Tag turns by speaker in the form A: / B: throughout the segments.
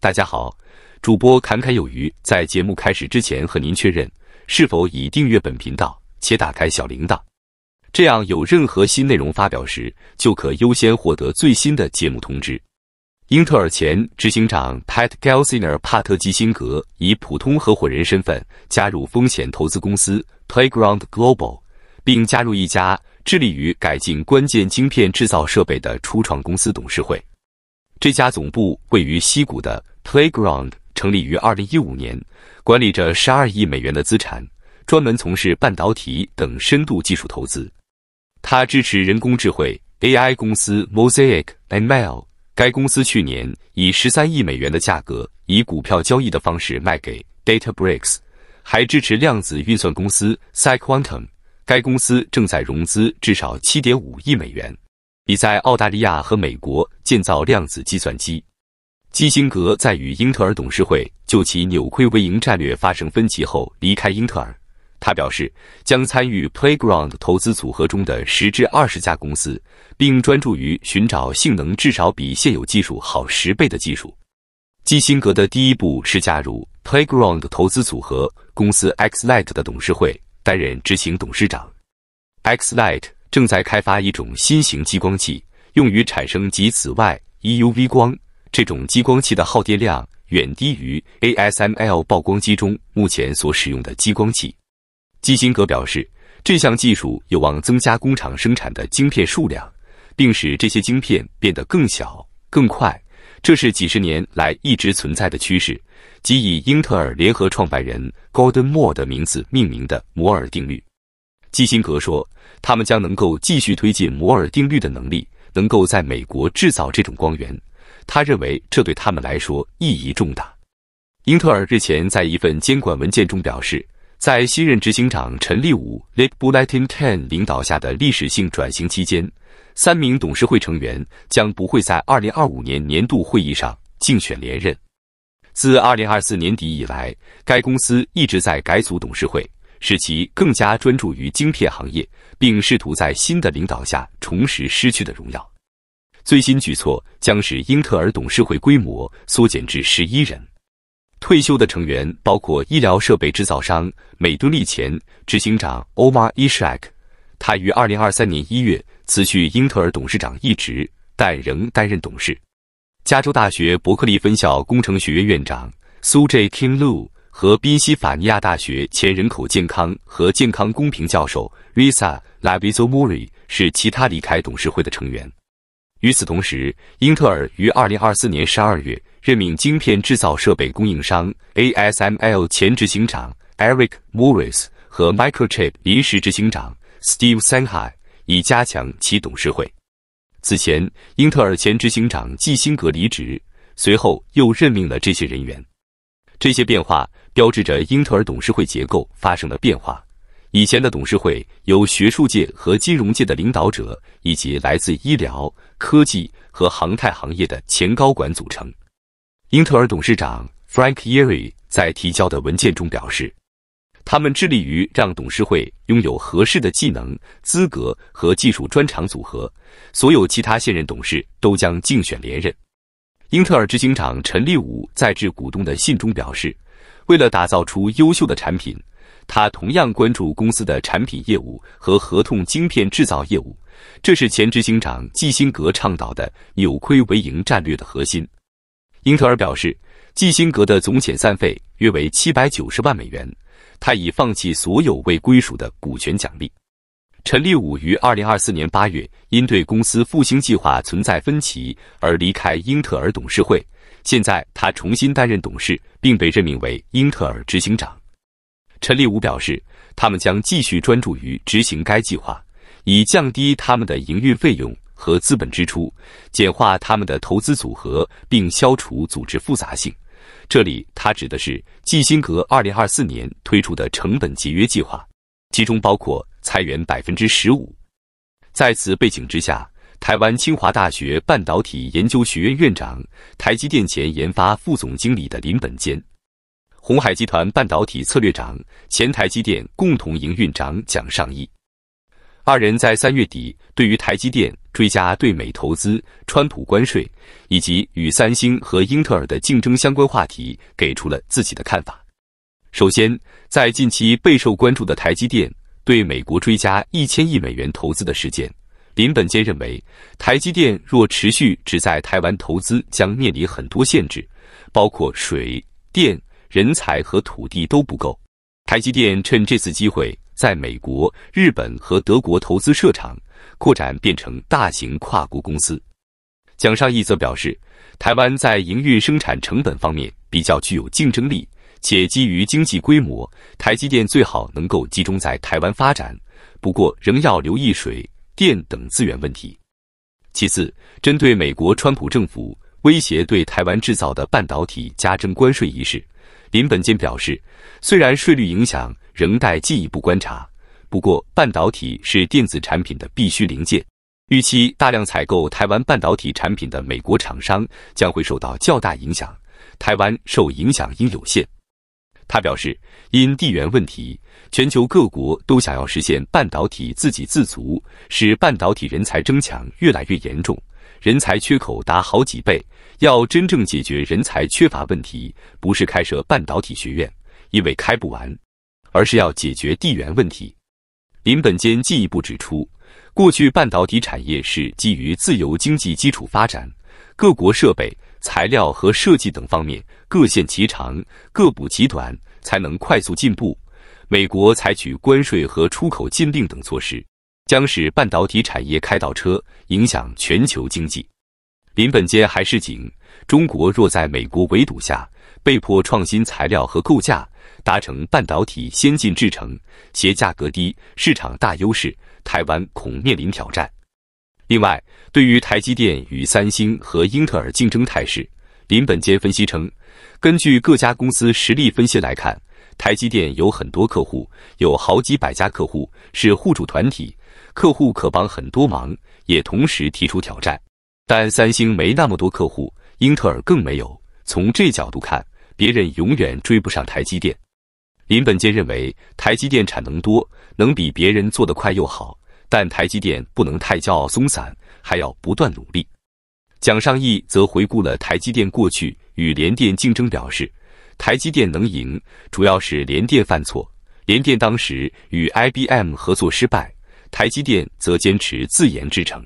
A: 大家好，主播侃侃有余。在节目开始之前，和您确认是否已订阅本频道且打开小铃铛，这样有任何新内容发表时，就可优先获得最新的节目通知。英特尔前执行长 Pat Gelsinger（ 帕特·基辛格）以普通合伙人身份加入风险投资公司 Playground Global，并加入一家致力于改进关键晶片制造设备的初创公司董事会。这家总部位于西谷的 Playground 成立于2015年，管理着12亿美元的资产，专门从事半导体等深度技术投资。它支持人工智能 AI 公司 Mosaic ML。该公司去年以13亿美元的价格，以股票交易的方式卖给 DataBricks。还支持量子运算公司 CyQuantum。该公司正在融资至少7.5亿美元。已在澳大利亚和美国建造量子计算机。基辛格在与英特尔董事会就其扭亏为盈战略发生分歧后离开英特尔。他表示将参与 Playground 投资组合中的十至二十家公司，并专注于寻找性能至少比现有技术好十倍的技术。基辛格的第一步是加入 Playground 投资组合公司 Xlight 的董事会，担任执行董事长。Xlight。正在开发一种新型激光器，用于产生极紫外 （EUV） 光。这种激光器的耗电量远低于 ASML 曝光机中目前所使用的激光器。基辛格表示，这项技术有望增加工厂生产的晶片数量，并使这些晶片变得更小、更快。这是几十年来一直存在的趋势，即以英特尔联合创办人戈登· r e 的名字命名的摩尔定律。基辛格说，他们将能够继续推进摩尔定律的能力，能够在美国制造这种光源。他认为这对他们来说意义重大。英特尔日前在一份监管文件中表示，在新任执行长陈立武 （Lake Bulletin Ten） 领导下的历史性转型期间，三名董事会成员将不会在2025年年度会议上竞选连任。自2024年底以来，该公司一直在改组董事会。使其更加专注于晶片行业，并试图在新的领导下重拾失去的荣耀。最新举措将使英特尔董事会规模缩减至十一人。退休的成员包括医疗设备制造商美敦力前执行长 Omar Ishak，他于2023年1月辞去英特尔董事长一职，但仍担任董事。加州大学伯克利分校工程学院院长苏 J. Kinglu。和宾夕法尼亚大学前人口健康和健康公平教授 Risa l a v i z o m u r i 是其他离开董事会的成员。与此同时，英特尔于二零二四年十二月任命晶片制造设备供应商 ASML 前执行长 Eric Morris 和 Microchip 临时执行长 Steve Senhai 以加强其董事会。此前，英特尔前执行长基辛格离职，随后又任命了这些人员。这些变化。标志着英特尔董事会结构发生了变化。以前的董事会由学术界和金融界的领导者，以及来自医疗、科技和航太行业的前高管组成。英特尔董事长 Frank Yeri 在提交的文件中表示，他们致力于让董事会拥有合适的技能、资格和技术专长组合。所有其他现任董事都将竞选连任。英特尔执行长陈立武在致股东的信中表示。为了打造出优秀的产品，他同样关注公司的产品业务和合同晶片制造业务，这是前执行长基辛格倡导的扭亏为盈战略的核心。英特尔表示，基辛格的总遣散费约为七百九十万美元，他已放弃所有未归属的股权奖励。陈立武于二零二四年八月因对公司复兴计划存在分歧而离开英特尔董事会。现在，他重新担任董事，并被任命为英特尔执行长。陈立武表示，他们将继续专注于执行该计划，以降低他们的营运费用和资本支出，简化他们的投资组合，并消除组织复杂性。这里，他指的是基辛格2024年推出的成本节约计划，其中包括裁员15%。在此背景之下。台湾清华大学半导体研究学院院长、台积电前研发副总经理的林本坚，红海集团半导体策略长、前台积电共同营运长蒋尚义，二人在三月底对于台积电追加对美投资、川普关税以及与三星和英特尔的竞争相关话题给出了自己的看法。首先，在近期备受关注的台积电对美国追加一千亿美元投资的事件。林本坚认为，台积电若持续只在台湾投资，将面临很多限制，包括水电、人才和土地都不够。台积电趁这次机会，在美国、日本和德国投资设厂，扩展变成大型跨国公司。蒋尚义则表示，台湾在营运生产成本方面比较具有竞争力，且基于经济规模，台积电最好能够集中在台湾发展。不过，仍要留意水。电等资源问题。其次，针对美国川普政府威胁对台湾制造的半导体加征关税一事，林本坚表示，虽然税率影响仍待进一步观察，不过半导体是电子产品的必须零件，预期大量采购台湾半导体产品的美国厂商将会受到较大影响，台湾受影响应有限。他表示，因地缘问题，全球各国都想要实现半导体自给自足，使半导体人才争抢越来越严重，人才缺口达好几倍。要真正解决人才缺乏问题，不是开设半导体学院，因为开不完，而是要解决地缘问题。林本坚进一步指出，过去半导体产业是基于自由经济基础发展，各国设备、材料和设计等方面。各线其长，各补其短，才能快速进步。美国采取关税和出口禁令等措施，将使半导体产业开倒车，影响全球经济。林本坚还示警：中国若在美国围堵下被迫创新材料和构架，达成半导体先进制成且价格低、市场大优势，台湾恐面临挑战。另外，对于台积电与三星和英特尔竞争态势，林本坚分析称。根据各家公司实力分析来看，台积电有很多客户，有好几百家客户是户主团体，客户可帮很多忙，也同时提出挑战。但三星没那么多客户，英特尔更没有。从这角度看，别人永远追不上台积电。林本坚认为，台积电产能多，能比别人做得快又好，但台积电不能太骄傲松散，还要不断努力。蒋尚义则回顾了台积电过去。与联电竞争，表示台积电能赢，主要是联电犯错。联电当时与 IBM 合作失败，台积电则坚持自研制成。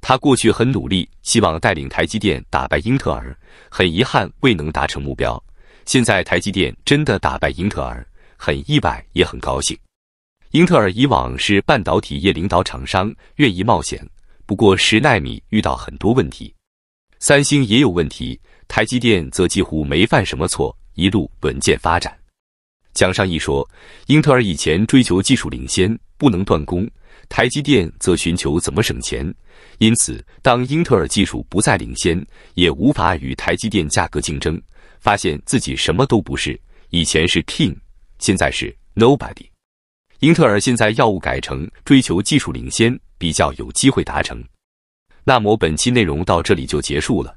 A: 他过去很努力，希望带领台积电打败英特尔，很遗憾未能达成目标。现在台积电真的打败英特尔，很意外也很高兴。英特尔以往是半导体业领导厂商，愿意冒险，不过十纳米遇到很多问题，三星也有问题。台积电则几乎没犯什么错，一路稳健发展。蒋尚义说：“英特尔以前追求技术领先，不能断供；台积电则寻求怎么省钱。因此，当英特尔技术不再领先，也无法与台积电价格竞争，发现自己什么都不是。以前是 king，现在是 nobody。英特尔现在药物改成追求技术领先，比较有机会达成。那么，本期内容到这里就结束了。”